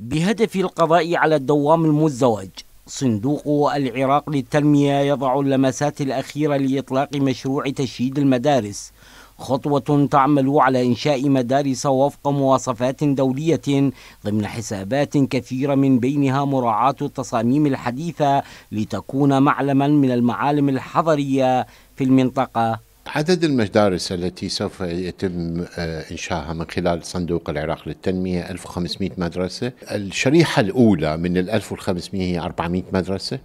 بهدف القضاء على الدوام المزدوج صندوق العراق للتنمية يضع اللمسات الأخيرة لإطلاق مشروع تشييد المدارس خطوة تعمل على إنشاء مدارس وفق مواصفات دولية ضمن حسابات كثيرة من بينها مراعاة التصاميم الحديثة لتكون معلما من المعالم الحضرية في المنطقة عدد المدارس التي سوف يتم آه، انشائها من خلال صندوق العراق للتنمية 1500 مدرسة الشريحة الأولى من ال 1500 هي 400 مدرسة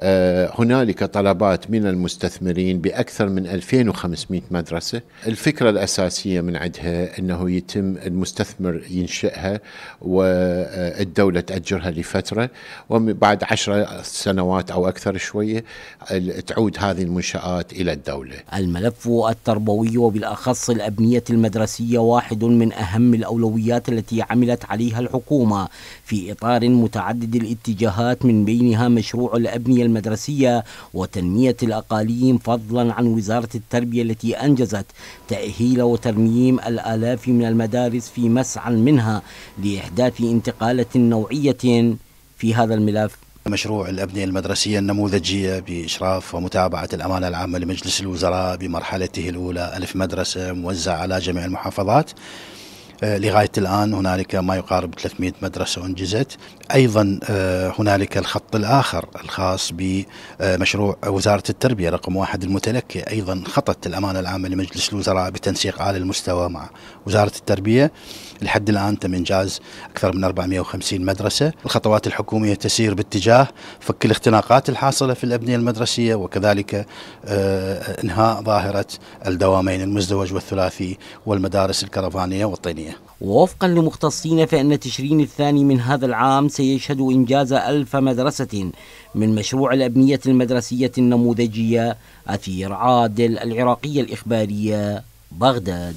آه، هنالك طلبات من المستثمرين بأكثر من 2500 مدرسة الفكرة الأساسية من عندها أنه يتم المستثمر ينشئها والدولة تأجرها لفترة وبعد عشر سنوات أو أكثر شوية تعود هذه المنشآت إلى الدولة الملف الملف التربوي وبالأخص الأبنية المدرسية واحد من أهم الأولويات التي عملت عليها الحكومة في إطار متعدد الاتجاهات من بينها مشروع الأبنية المدرسية وتنمية الأقاليم فضلا عن وزارة التربية التي أنجزت تأهيل وترميم الآلاف من المدارس في مسعى منها لإحداث انتقالة نوعية في هذا الملف مشروع الأبنية المدرسية النموذجية بإشراف ومتابعة الأمانة العامة لمجلس الوزراء بمرحلته الأولى ألف مدرسة موزعة على جميع المحافظات آه، لغاية الآن هنالك ما يقارب 300 مدرسة أنجزت أيضا آه، هنالك الخط الآخر الخاص بمشروع وزارة التربية رقم واحد المتلكي أيضا خطت الأمانة العامة لمجلس الوزراء بتنسيق عالي المستوى مع وزارة التربية لحد الآن تم إنجاز أكثر من 450 مدرسة الخطوات الحكومية تسير باتجاه فك الاختناقات الحاصلة في الأبنية المدرسية وكذلك آه، إنهاء ظاهرة الدوامين المزدوج والثلاثي والمدارس الكرفانية والطينية الثانية ووفقا لمختصين فإن تشرين الثاني من هذا العام سيشهد إنجاز ألف مدرسة من مشروع الأبنية المدرسية النموذجية أثير عادل العراقية الإخبارية بغداد